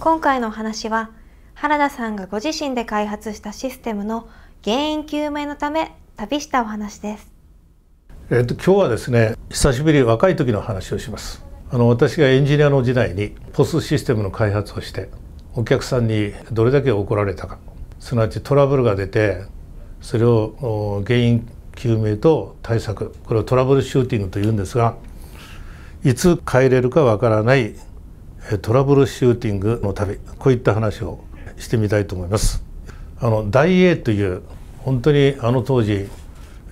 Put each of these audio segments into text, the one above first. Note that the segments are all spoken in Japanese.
今回のお話は原田さんがご自身で開発したシステムの原因究明のため旅したお話です。えっと今日はですね久しぶり若い時の話をします。あの私がエンジニアの時代に POS システムの開発をしてお客さんにどれだけ怒られたかすなわちトラブルが出てそれを原因究明と対策これをトラブルシューティングというんですがいつ帰れるかわからないトラブルシューティングの旅こういった話をしてみたいと思います。あの大英という本当にあの当時、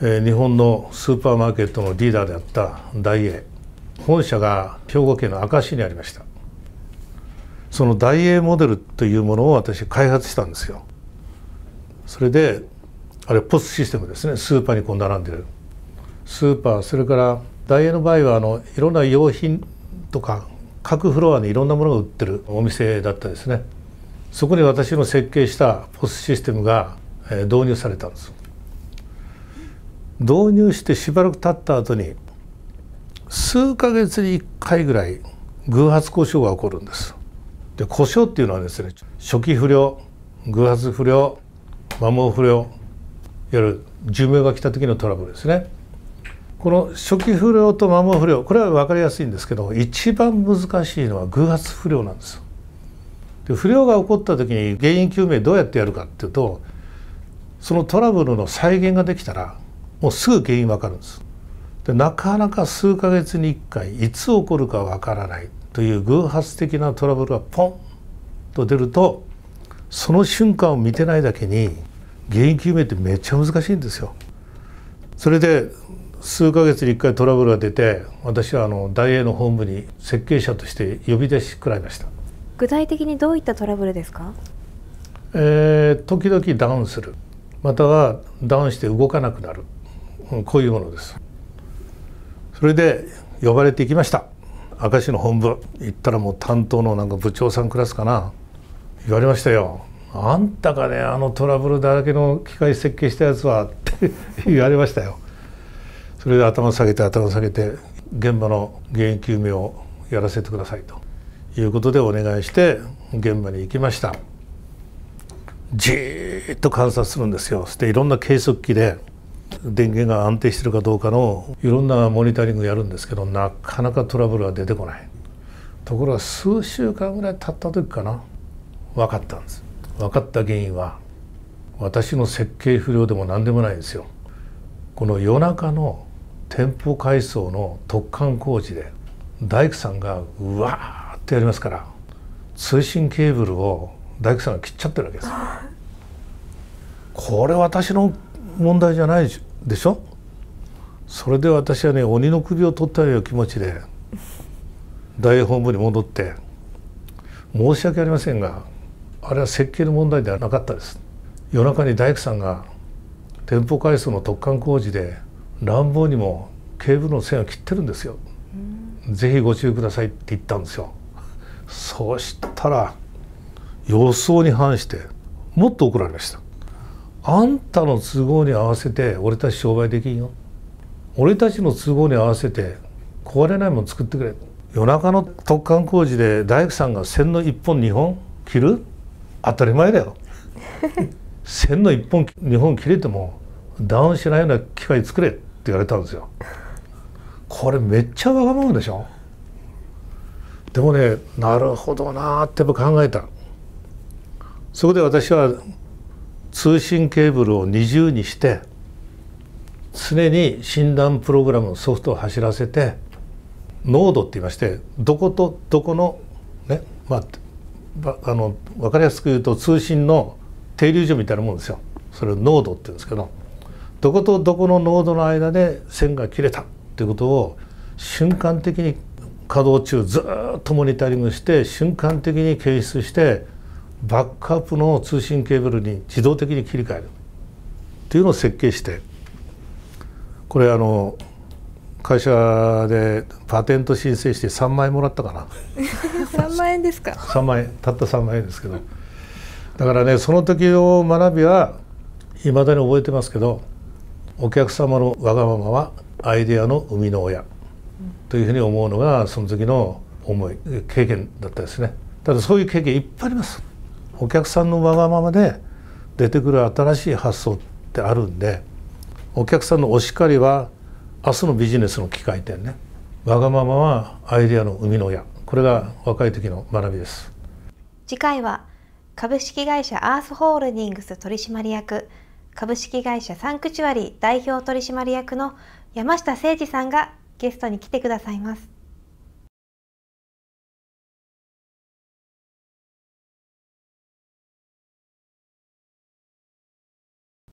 えー、日本のスーパーマーケットのリーダーであった大英本社が兵庫県の明石にありましたその大英モデルというものを私開発したんですよそれであれポスシステムですねスーパーにこう並んでるスーパーそれから大英の場合はあのいろんな用品とか各フロアにいろんなものが売ってるお店だったですねそこに私の設計したポスシステムが導入されたんです導入してしばらく経った後に数ヶ月に1回ぐらい偶発故障が起こるんですで故障っていうのはですね初期不良偶発不良摩耗不良いわゆる寿命が来た時のトラブルですねこの初期不良と摩耗不良これは分かりやすいんですけど一番難しいのは偶発不良なんですで不良が起こった時に原因究明どうやってやるかっていうとそのトラブルの再現ができたらもうすぐ原因分かるんですでなかなか数ヶ月に1回いつ起こるか分からないという偶発的なトラブルがポンと出るとその瞬間を見てないだけに原因究明ってめっちゃ難しいんですよそれで数ヶ月に1回トラブルが出て私はあの大英の本部に設計者として呼び出しくらいました具体的にどういったトラブルですかえー、時々ダウンするまたはダウンして動かなくなる、うん、こういうものですそれで呼ばれていきました明石の本部行ったらもう担当のなんか部長さんクラスかな言われましたよ「あんたがねあのトラブルだらけの機械設計したやつは」って 言われましたよそれで頭下げて頭下げて現場の原因究明をやらせてくださいということでお願いして現場に行きましたじーっと観察するんですよそしていろんな計測器で電源が安定してるかどうかのいろんなモニタリングやるんですけどなかなかトラブルは出てこないところが数週間ぐらい経った時かな分かったんです分かった原因は私の設計不良でも何でもないんですよこの夜中の店舗改装の突貫工事で大工さんがうわーってやりますから通信ケーブルを大工さんが切っちゃってるわけですこれ私の問題じゃないでしょそれで私はね鬼の首を取ったような気持ちで大本部に戻って申し訳ありませんがあれは設計の問題ではなかったです夜中に大工さんが店舗改装の突貫工事で乱暴にも警部の線を切ってるんですよ、うん、ぜひご注意くださいって言ったんですよそうしたら予想に反してもっと怒られましたあんたの都合に合わせて俺たち商売できんよ俺たちの都合に合わせて壊れないもん作ってくれ夜中の特貫工事で大工さんが線の1本2本切る当たり前だよ線 の1本2本切れてもダウンしないような機械作れ言われたんですよこれめっちゃわがままでしょでもねなるほどなってやっぱ考えたそこで私は通信ケーブルを二重にして常に診断プログラムのソフトを走らせて濃度って言いましてどことどこのねまああの分かりやすく言うと通信の停留所みたいなもんですよそれを濃度って言うんですけどどことどこの濃度の間で線が切れたっていうことを瞬間的に稼働中ずっとモニタリングして瞬間的に検出してバックアップの通信ケーブルに自動的に切り替えるっていうのを設計してこれあの会社でパテント申請して3万円もらったかな3万円ですか3万円たった3万円ですけど だからねその時の学びはいまだに覚えてますけどお客様のわがままはアイデアの生みの親というふうに思うのがその時の思い経験だったですねただそういう経験いっぱいありますお客さんのわがままで出てくる新しい発想ってあるんでお客さんのお叱りは明日のビジネスの機会点ねわがままはアイデアの生みの親これが若い時の学びです次回は株式会社アースホールディングス取締役株式会社サンクチュアリー代表取締役の山下誠二さんがゲストに来てくださいます。